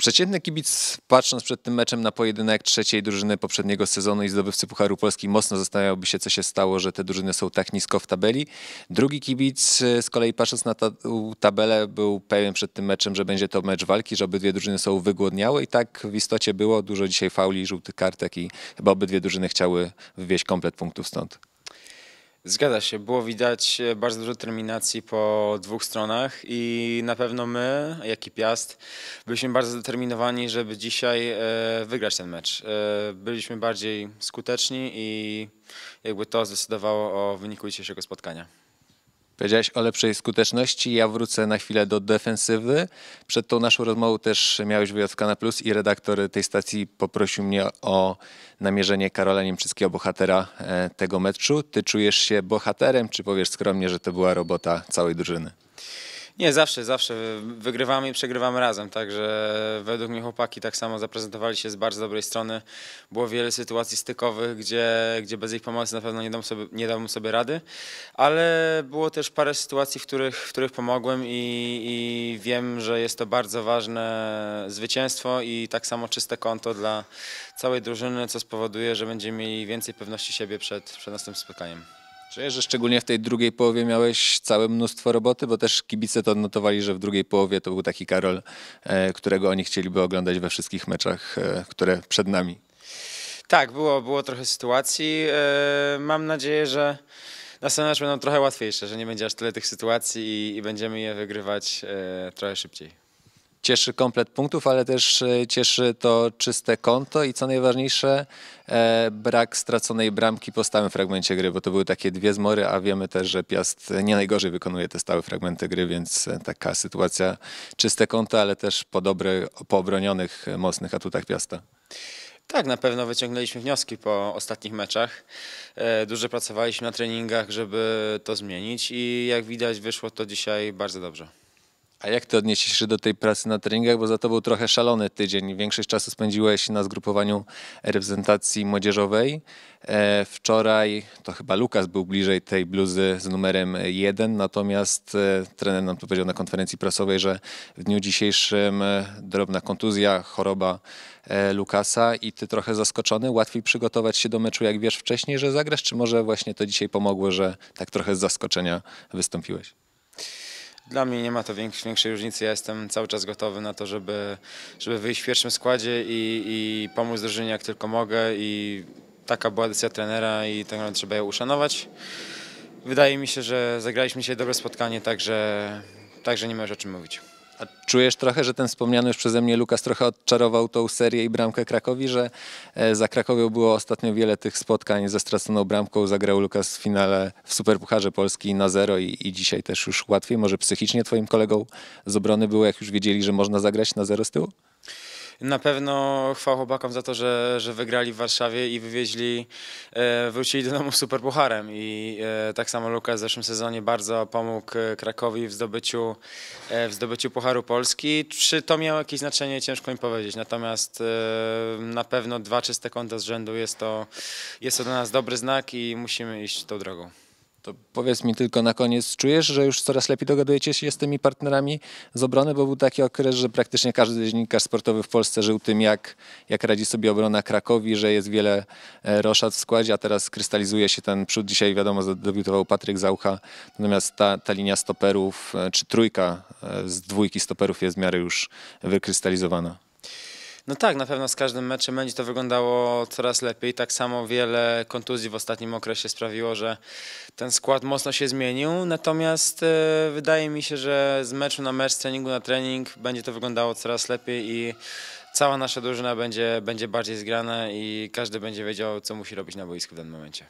Przeciętny kibic, patrząc przed tym meczem na pojedynek trzeciej drużyny poprzedniego sezonu i zdobywcy Pucharu Polski, mocno zastanawiałby się, co się stało, że te drużyny są tak nisko w tabeli. Drugi kibic, e, z kolei patrząc na ta tabelę, był pewien przed tym meczem, że będzie to mecz walki, że obydwie drużyny są wygłodniałe i tak w istocie było. Dużo dzisiaj fauli, żółtych kartek i chyba obydwie drużyny chciały wywieźć komplet punktów stąd. Zgadza się, było widać e, bardzo dużo determinacji po dwóch stronach i na pewno my, jak i Piast, byliśmy bardzo zdeterminowani, żeby dzisiaj e, wygrać ten mecz. E, byliśmy bardziej skuteczni i jakby to zdecydowało o wyniku dzisiejszego spotkania. Powiedziałeś o lepszej skuteczności. Ja wrócę na chwilę do defensywy. Przed tą naszą rozmową też miałeś wywiad w Kana Plus i redaktor tej stacji poprosił mnie o namierzenie Karola Niemczyckiego, bohatera e, tego meczu. Ty czujesz się bohaterem, czy powiesz skromnie, że to była robota całej drużyny? Nie, zawsze, zawsze wygrywamy i przegrywamy razem, także według mnie chłopaki tak samo zaprezentowali się z bardzo dobrej strony. Było wiele sytuacji stykowych, gdzie, gdzie bez ich pomocy na pewno nie dam sobie, nie sobie rady, ale było też parę sytuacji, w których, w których pomogłem i, i wiem, że jest to bardzo ważne zwycięstwo i tak samo czyste konto dla całej drużyny, co spowoduje, że będziemy mieli więcej pewności siebie przed, przed następnym spotkaniem. Czuję, że szczególnie w tej drugiej połowie miałeś całe mnóstwo roboty, bo też kibice to odnotowali, że w drugiej połowie to był taki Karol, e, którego oni chcieliby oglądać we wszystkich meczach, e, które przed nami. Tak, było, było trochę sytuacji. E, mam nadzieję, że następne mecze będą trochę łatwiejsze, że nie będzie aż tyle tych sytuacji i, i będziemy je wygrywać trochę szybciej cieszy komplet punktów, ale też e, cieszy to czyste konto i co najważniejsze e, brak straconej bramki po stałym fragmencie gry, bo to były takie dwie zmory, a wiemy też, że Piast e, nie najgorzej wykonuje te stałe fragmenty gry, więc taka sytuacja czyste konto, ale też po dobrych, po obronionych mocnych atutach Piasta. Tak, na pewno wyciągnęliśmy wnioski po ostatnich meczach. Dużo pracowaliśmy na treningach, żeby to zmienić i jak widać wyszło to dzisiaj bardzo dobrze. A jak ty odniesiesz się do tej pracy na treningach? Bo za to był trochę szalony tydzień. Większość czasu spędziłeś na zgrupowaniu reprezentacji młodzieżowej. E, wczoraj to chyba Lukas był bliżej tej bluzy z numerem 1, natomiast e, trener nam to powiedział na konferencji prasowej, że w dniu dzisiejszym e, drobna kontuzja, choroba Lukasa i ty trochę zaskoczony. Łatwiej przygotować się do meczu, jak wiesz wcześniej, że zagrasz, czy może właśnie to dzisiaj pomogło, że tak trochę z zaskoczenia wystąpiłeś? Dla mnie nie ma to większej różnicy. Ja jestem cały czas gotowy na to, żeby, żeby wyjść w pierwszym składzie i, i pomóc drużynie jak tylko mogę. I taka była decyzja trenera i tak naprawdę trzeba ją uszanować. Wydaje mi się, że zagraliśmy dzisiaj dobre spotkanie, także, także nie ma już o czym mówić. A czujesz trochę, że ten wspomniany już przeze mnie Lukas trochę odczarował tą serię i bramkę Krakowi, że e, za Krakowią było ostatnio wiele tych spotkań ze straconą bramką. Zagrał Lukas w finale w Superpucharze Polski na zero i, i dzisiaj też już łatwiej. Może psychicznie twoim kolegą z obrony było, jak już wiedzieli, że można zagrać na zero z tyłu? na pewno chwał chłopakom za to, że, że wygrali w Warszawie i wywieźli, e, wrócili do domu super pucharem i e, tak samo Luka w zeszłym sezonie bardzo pomógł e, Krakowi w zdobyciu, w zdobyciu Pucharu Polski. Czy to miało jakieś znaczenie? Ciężko mi powiedzieć, natomiast na pewno dwa czyste konta z rzędu jest to, jest to dla nas dobry znak i musimy iść tą drogą. To powiedz mi tylko na koniec, czujesz, że już coraz lepiej dogadujecie się z tymi partnerami z obrony, bo był taki okres, że praktycznie każdy dziennikarz sportowy w Polsce żył tym, jak, jak radzi sobie obrona Krakowi, że jest wiele e, roszad w składzie, a teraz krystalizuje się ten przód. Dzisiaj wiadomo, debiutował Patryk Zaucha, natomiast ta, ta linia stoperów, e, czy trójka e, z dwójki stoperów jest w miarę już wykrystalizowana. No tak, na pewno z każdym meczem będzie to wyglądało coraz lepiej. Tak samo wiele kontuzji w ostatnim okresie sprawiło, że ten skład mocno się zmienił. Natomiast e, wydaje mi się, że z meczu na mecz, z treningu na trening będzie to wyglądało coraz lepiej i cała nasza drużyna będzie, będzie bardziej zgrana i każdy będzie wiedział, co musi robić na boisku w danym momencie.